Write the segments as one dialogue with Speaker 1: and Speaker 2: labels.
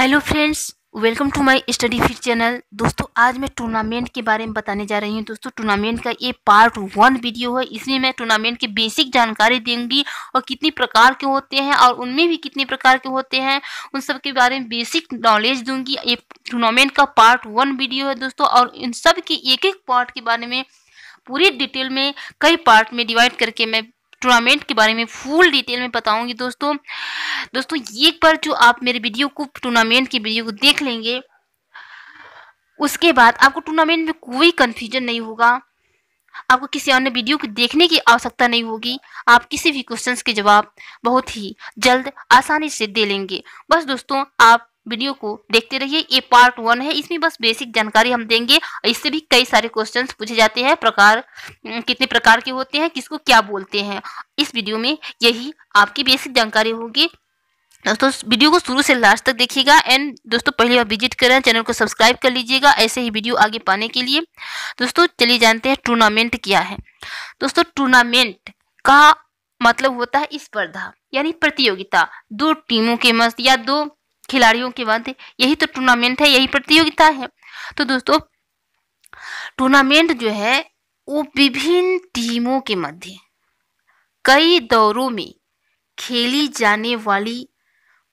Speaker 1: hello friends welcome to my study fit channel दोस्तों आज मैं टूर्नामेंट के बारे में बताने जा रही हूँ दोस्तों टूर्नामेंट का ये पार्ट वन वीडियो है इसमें मैं टूर्नामेंट की बेसिक जानकारी दूंगी और कितनी प्रकार के होते हैं और उनमें भी कितने प्रकार के होते हैं उन सब के बारे में बेसिक नॉलेज दूंगी ये टूर्नामेंट का पार्ट वन वीडियो है दोस्तों और इन सब के एक एक पार्ट के बारे में पूरी डिटेल में कई पार्ट में डिवाइड करके मैं टूर्नामेंट के बारे में फुल डिटेल में बताऊंगी दोस्तों दोस्तों एक बार जो आप मेरे वीडियो को टूर्नामेंट की वीडियो को देख लेंगे उसके बाद आपको टूर्नामेंट में कोई कन्फ्यूजन नहीं होगा आपको किसी अन्य वीडियो को देखने की आवश्यकता नहीं होगी आप किसी भी क्वेश्चंस के जवाब बहुत ही जल्द आसानी से दे लेंगे बस दोस्तों आप वीडियो को देखते रहिए ये पार्ट वन है इसमें बस बेसिक जानकारी हम देंगे इससे भी कई सारे क्वेश्चन पूछे जाते हैं प्रकार कितने प्रकार के होते हैं किसको क्या बोलते हैं इस वीडियो में यही आपकी बेसिक जानकारी होगी दोस्तों वीडियो को शुरू से लास्ट तक देखिएगा एंड दोस्तों पहली बार विजिट कर रहे हैं चैनल को सब्सक्राइब कर लीजिएगा ऐसे ही वीडियो आगे पाने के लिए दोस्तों चलिए जानते हैं टूर्नामेंट क्या है दोस्तों टूर्नामेंट का मतलब होता है स्पर्धा यानी प्रतियोगिता दो टीमों के मध्य या दो खिलाड़ियों के मध्य यही तो टूर्नामेंट है यही प्रतियोगिता है तो दोस्तों टूर्नामेंट जो है वो विभिन्न टीमों के मध्य कई दौरों में खेली जाने वाली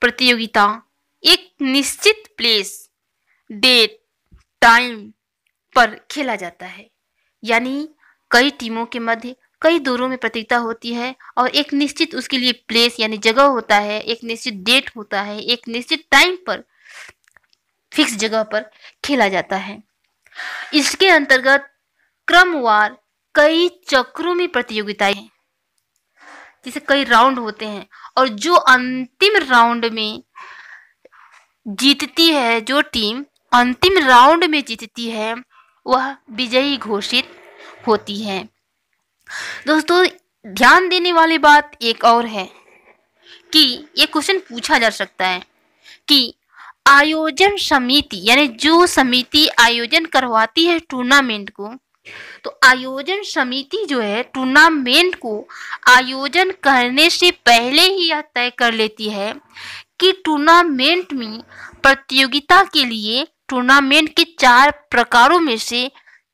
Speaker 1: प्रतियोगिता एक निश्चित प्लेस डेट टाइम पर खेला जाता है यानी कई टीमों के मध्य कई दौरों में प्रतियोगिता होती है और एक निश्चित उसके लिए प्लेस यानी जगह होता है एक निश्चित डेट होता है एक निश्चित टाइम पर फिक्स जगह पर खेला जाता है इसके अंतर्गत क्रमवार कई चक्रों में प्रतियोगिताएं हैं जिसे कई राउंड होते हैं और जो अंतिम राउंड में जीतती है जो टीम अंतिम राउंड में जीतती है वह विजयी घोषित होती है दोस्तों ध्यान देने वाली बात एक और है कि ये क्वेश्चन पूछा जा सकता है कि आयोजन समिति यानी जो समिति आयोजन करवाती है टूर्नामेंट को तो आयोजन समिति जो है टूर्नामेंट को आयोजन करने से पहले ही यह तय कर लेती है कि टूर्नामेंट में प्रतियोगिता के लिए टूर्नामेंट के चार प्रकारों में से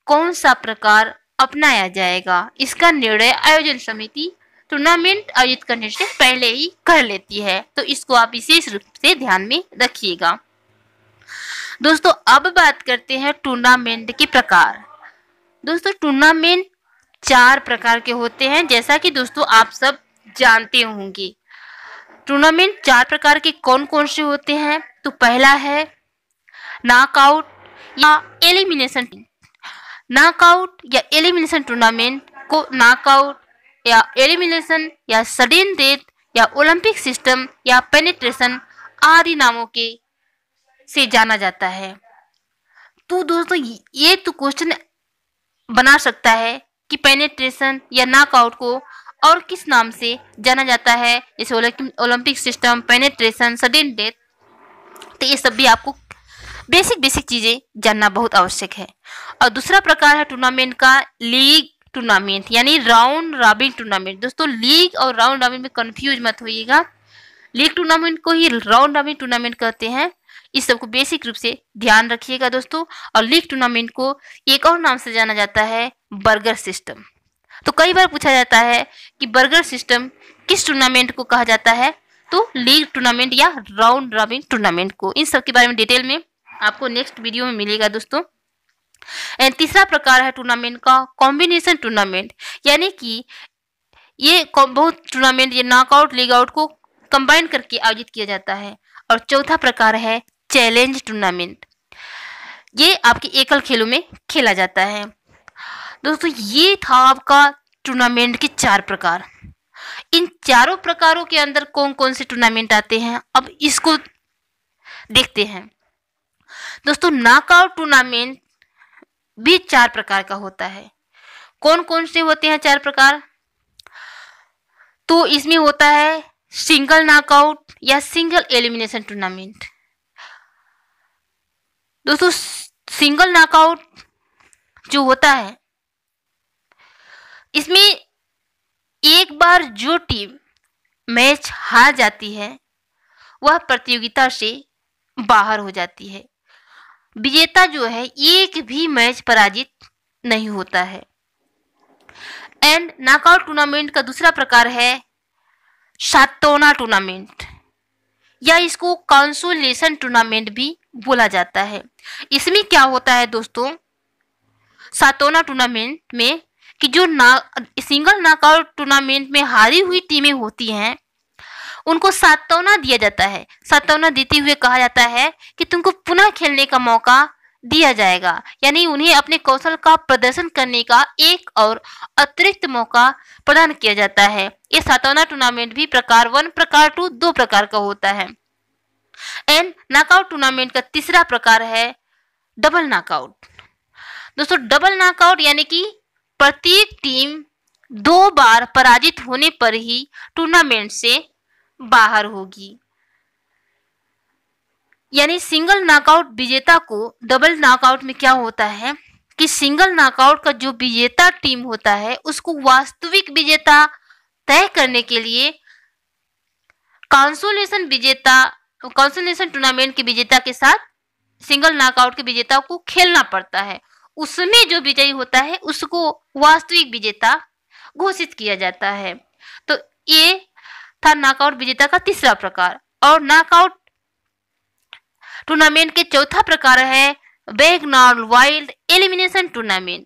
Speaker 1: कौन सा प्रकार अपनाया जाएगा इसका निर्णय आयोजन समिति टूर्नामेंट आयोजित करने से पहले ही कर लेती है तो इसको आप विशेष रूप से ध्यान में रखिएगा दोस्तों अब बात करते हैं टूर्नामेंट के प्रकार दोस्तों टूर्नामेंट चार प्रकार के होते हैं जैसा कि दोस्तों आप सब जानते होंगे टूर्नामेंट चार प्रकार के कौन कौन से होते हैं तो पहला है नॉकआउट या एलिमिनेशन नॉकआउट या एलिमिनेशन टूर्नामेंट को नॉकआउट या एलिमिनेशन या सडेन डेथ या ओलंपिक सिस्टम या पेनिट्रेशन आदि नामों के से जाना जाता है तो दोस्तों ये तो क्वेश्चन बना सकता है कि पेनिट्रेशन या नॉकआउट को और किस नाम से जाना जाता है जैसे Olympic system penetration sudden death तो ये सब भी आपको बेसिक बेसिक चीज़ें जानना बहुत आवश्यक है और दूसरा प्रकार है टूर्नामेंट का लीग टूर्नामेंट यानी राउंड रॉबिन टूर्नामेंट दोस्तों लीग और राउंड रॉबिन में कन्फ्यूज मत होइएगा लीग टूर्नामेंट को ही राउंड रॉबिन टूर्नामेंट कहते हैं इस सबको बेसिक रूप से ध्यान रखिएगा दोस्तों और लीग टूर्नामेंट को एक और नाम से जाना जाता है बर्गर सिस्टम तो कई बार पूछा जाता है कि बर्गर सिस्टम किस टूर्नामेंट को कहा जाता है तो लीग टूर्नामेंट या राउंड रॉबिन टूर्नामेंट को इन सब के बारे में डिटेल में आपको नेक्स्ट वीडियो में मिलेगा दोस्तों एंड तीसरा प्रकार है टूर्नामेंट का कॉम्बिनेशन टूर्नामेंट यानी कि ये बहुत टूर्नामेंट ये नॉकआउट लीग आउट को कंबाइन करके आयोजित किया जाता है और चौथा प्रकार है चैलेंज टूर्नामेंट ये आपके एकल खेलों में खेला जाता है दोस्तों ये था आपका टूर्नामेंट के चार प्रकार इन चारों प्रकारों के अंदर कौन कौन से टूर्नामेंट आते हैं अब इसको देखते हैं दोस्तों नॉकआउट टूर्नामेंट भी चार प्रकार का होता है कौन कौन से होते हैं चार प्रकार तो इसमें होता है सिंगल नॉकआउट या सिंगल एलिमिनेशन टूर्नामेंट दोस्तों सिंगल नॉकआउट जो होता है इसमें एक बार जो टीम मैच हार जाती है वह प्रतियोगिता से बाहर हो जाती है विजेता जो है एक भी मैच पराजित नहीं होता है एंड नाकआउट टूर्नामेंट का दूसरा प्रकार है सातोना टूर्नामेंट या इसको कॉन्सुलेशन टूर्नामेंट भी बोला जाता है इसमें क्या होता है दोस्तों सातोना टूर्नामेंट में कि जो ना सिंगल नाकआउट टूर्नामेंट में हारी हुई टीमें होती हैं उनको सातवना दिया जाता है सातवना देते हुए कहा जाता है कि तुमको पुनः खेलने का मौका दिया जाएगा यानी उन्हें अपने कौशल का प्रदर्शन करने का एक और अतिरिक्त मौका प्रदान किया जाता है ये सातवना टूर्नामेंट भी प्रकार वन प्रकार टू दो प्रकार का होता है एंड नाकआउट टूर्नामेंट का तीसरा प्रकार है डबल नाकआउट दोस्तों डबल नाकआउट यानी कि प्रत्येक टीम दो बार पराजित होने पर ही टूर्नामेंट से बाहर होगी यानी सिंगल नॉकआउट विजेता को डबल नॉकआउट में क्या होता है कि सिंगल नॉकआउट का जो विजेता टीम होता है उसको वास्तविक विजेता तय करने के लिए कॉन्सोलेशन विजेता कॉन्सोलेशन टूर्नामेंट के विजेता के साथ सिंगल नॉकआउट के विजेता को खेलना पड़ता है उसमें जो विजयी होता है उसको वास्तविक विजेता घोषित किया जाता है तो ये था नॉकआउट विजेता का तीसरा प्रकार और नॉकआउट टूर्नामेंट के चौथा प्रकार है Bagnall wild elimination tournament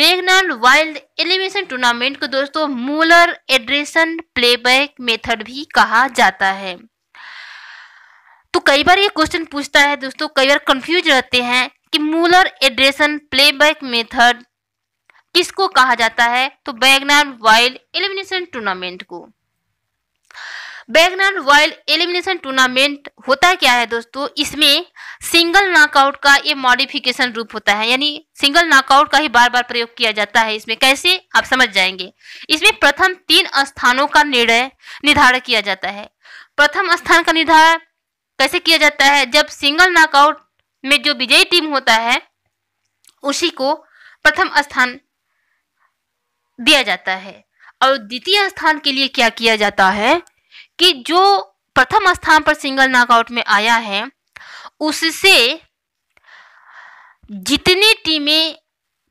Speaker 1: Bagnall wild elimination tournament को दोस्तों मूलर एड्रेशन प्लेबैक मेथड भी कहा जाता है तो कई बार ये क्वेश्चन पूछता है दोस्तों कई बार कंफ्यूज रहते हैं कि मूलर एड्रेशन प्लेबैक मेथड किसको कहा जाता है तो बैगनॉन वाइल्ड एलिमिनेशन टूर्नामेंट को बैगनर वर्ल्ड एलिमिनेशन टूर्नामेंट होता क्या है दोस्तों इसमें सिंगल नॉकआउट का ये मॉडिफिकेशन रूप होता है यानी सिंगल नॉकआउट का ही बार बार प्रयोग किया जाता है इसमें कैसे आप समझ जाएंगे इसमें प्रथम तीन स्थानों का निर्णय निर्धारण किया जाता है प्रथम स्थान का निर्धारण कैसे किया जाता है जब सिंगल नॉकआउट में जो विजयी टीम होता है उसी को प्रथम स्थान दिया जाता है और द्वितीय स्थान के लिए क्या किया जाता है कि जो प्रथम स्थान पर सिंगल नॉकआउट में आया है उससे जितनी टीमें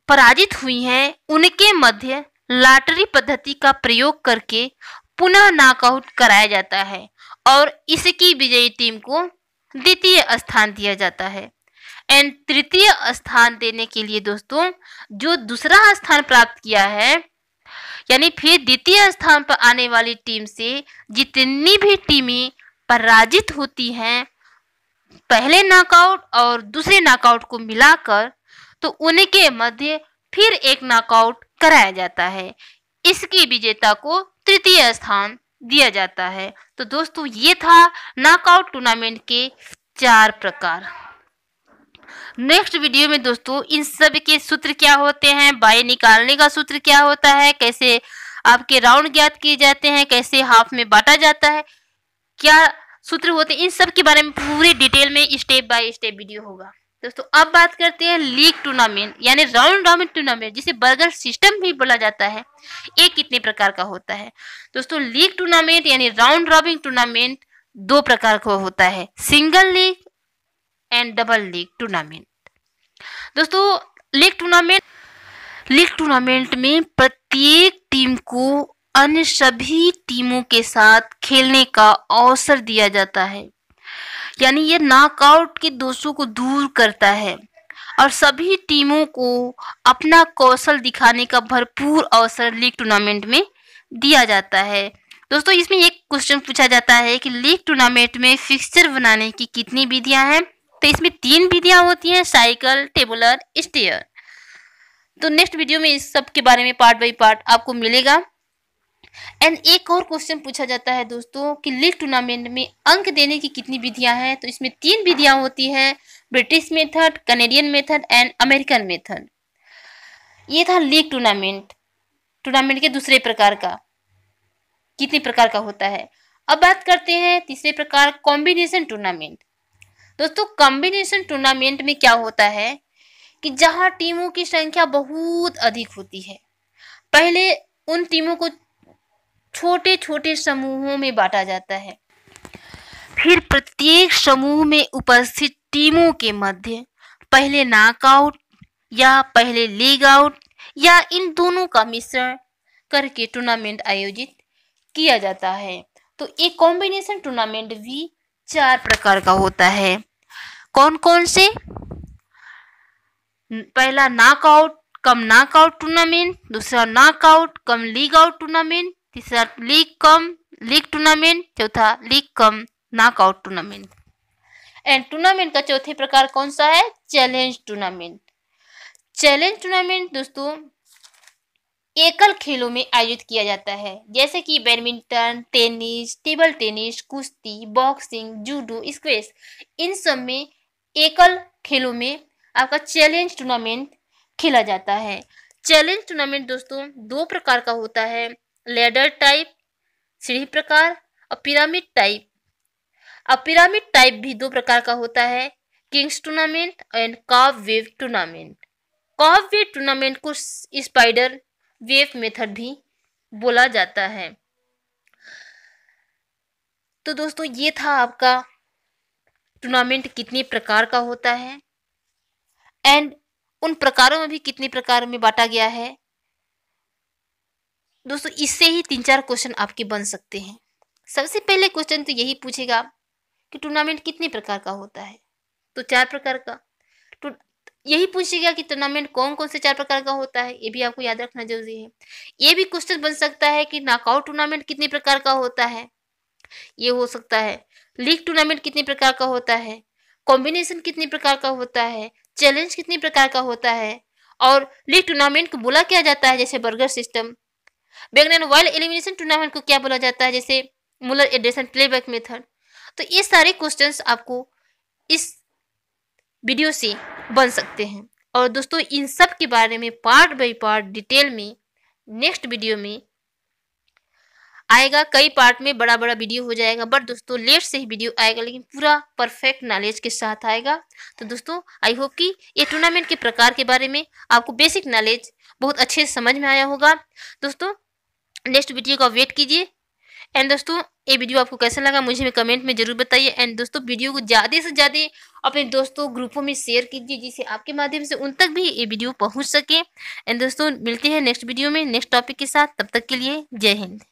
Speaker 1: पराजित हुई हैं उनके मध्य लॉटरी पद्धति का प्रयोग करके पुनः नॉकआउट कराया जाता है और इसकी विजयी टीम को द्वितीय स्थान दिया जाता है एंड तृतीय स्थान देने के लिए दोस्तों जो दूसरा स्थान प्राप्त किया है यानी फिर द्वितीय स्थान पर आने वाली टीम से जितनी भी टीमें पराजित होती हैं पहले नॉकआउट और दूसरे नॉकआउट को मिलाकर तो उनके मध्य फिर एक नॉकआउट कराया जाता है इसकी विजेता को तृतीय स्थान दिया जाता है तो दोस्तों ये था नॉकआउट टूर्नामेंट के चार प्रकार नेक्स्ट वीडियो में दोस्तों इन सब के सूत्र क्या होते हैं बाय निकालने का सूत्र क्या होता है कैसे आपके राउंड ज्ञात किए जाते हैं कैसे हाफ में बांटा जाता है क्या सूत्र होते हैं इन सब के बारे में पूरे डिटेल में स्टेप बाय स्टेप वीडियो होगा दोस्तों अब बात करते हैं लीग टूर्नामेंट यानी राउंड रॉबिन टूर्नामेंट जिसे बर्गर सिस्टम भी बोला जाता है ये कितने प्रकार का होता है दोस्तों लीग टूर्नामेंट यानी राउंड रॉबिंग टूर्नामेंट दो प्रकार का होता है single league and double league tournament दोस्तों लीग टूर्नामेंट लीग टूर्नामेंट में प्रत्येक टीम को अन्य सभी टीमों के साथ खेलने का अवसर दिया जाता है यानी यह नॉकआउट के दोषों को दूर करता है और सभी टीमों को अपना कौशल दिखाने का भरपूर अवसर लीग टूर्नामेंट में दिया जाता है दोस्तों इसमें एक क्वेश्चन पूछा जाता है कि लीग टूर्नामेंट में फिक्सचर बनाने की कितनी विधियां हैं तो इसमें तीन विधियां होती हैं साइकिल टेबुलर स्टेयर तो नेक्स्ट वीडियो में इस सब के बारे में पार्ट बाई पार्ट आपको मिलेगा एंड एक और क्वेश्चन पूछा जाता है दोस्तों कि लीग टूर्नामेंट में अंक देने की कितनी विधियां हैं तो इसमें तीन विधियां होती है British method Canadian method and American method ये था लीग टूर्नामेंट टूर्नामेंट के दूसरे प्रकार का कितने प्रकार का होता है अब बात करते हैं तीसरे प्रकार कॉम्बिनेशन टूर्नामेंट दोस्तों कॉम्बिनेशन टूर्नामेंट में क्या होता है कि जहां टीमों की संख्या बहुत अधिक होती है पहले उन टीमों को छोटे छोटे समूहों में बांटा जाता है फिर प्रत्येक समूह में उपस्थित टीमों के मध्य पहले नॉकआउट या पहले लीग आउट या इन दोनों का मिश्रण करके टूर्नामेंट आयोजित किया जाता है तो एक कॉम्बिनेशन टूर्नामेंट भी चार प्रकार का होता है कौन कौन से पहला नॉकआउट कम नॉकआउट टूर्नामेंट दूसरा knockout cum league out tournament तीसरा लीग कम लीग टूर्नामेंट चौथा league cum knockout tournament and tournament का चौथे प्रकार कौन सा है चैलेंज टूर्नामेंट चैलेंज टूर्नामेंट दोस्तों एकल खेलों में आयोजित किया जाता है जैसे कि बैडमिंटन टेनिस टेबल टेनिस कुश्ती बॉक्सिंग जूडो स्क्वेश इन सब में एकल खेलों में आपका चैलेंज टूर्नामेंट खेला जाता है चैलेंज टूर्नामेंट दोस्तों दो प्रकार का होता है लेडर टाइप सीढ़ी प्रकार और पिरामिड टाइप अब पिरामिड टाइप भी दो प्रकार का होता है kings tournament and cobweb tournament cobweb tournament को स्पाइडर वेव मेथड भी बोला जाता है तो दोस्तों ये था आपका टूर्नामेंट कितने प्रकार का होता है एंड उन प्रकारों में भी कितने प्रकार में बांटा गया है दोस्तों इससे ही तीन चार क्वेश्चन आपके बन सकते हैं सबसे पहले क्वेश्चन तो यही पूछेगा कि टूर्नामेंट कितने प्रकार का होता है तो चार प्रकार का यही पूछा गया कि टूर्नामेंट कौन कौन से चार प्रकार का होता है ये भी आपको याद रखना जरूरी है ये भी क्वेश्चन बन सकता है कि नॉकआउट टूर्नामेंट कितने प्रकार का होता है ये हो सकता है लीग टूर्नामेंट कितने प्रकार का होता है कॉम्बिनेशन कितने प्रकार का होता है चैलेंज कितने प्रकार का होता है और लीग टूर्नामेंट को बोला क्या जाता है जैसे Berger system Bagnall world elimination tournament को क्या बोला जाता है जैसे मुलर एडेसन प्लेबैक मेथड तो ये सारे क्वेश्चंस आपको इस वीडियो से बन सकते हैं और दोस्तों इन सब के बारे में पार्ट बाय पार्ट डिटेल में नेक्स्ट वीडियो में आएगा कई पार्ट में बड़ा बड़ा वीडियो हो जाएगा बट दोस्तों लेट से ही वीडियो आएगा लेकिन पूरा परफेक्ट नॉलेज के साथ आएगा तो दोस्तों आई होप कि ये टूर्नामेंट के प्रकार के बारे में आपको बेसिक नॉलेज बहुत अच्छे से समझ में आया होगा दोस्तों नेक्स्ट वीडियो का वेट कीजिए एंड दोस्तों ये वीडियो आपको कैसा लगा मुझे कमेंट में जरूर बताइए एंड दोस्तों वीडियो को ज़्यादा से ज़्यादा अपने दोस्तों ग्रुपों में शेयर कीजिए जिससे आपके माध्यम से उन तक भी ये वीडियो पहुंच सके एंड दोस्तों मिलते हैं नेक्स्ट वीडियो में नेक्स्ट टॉपिक के साथ तब तक के लिए जय हिंद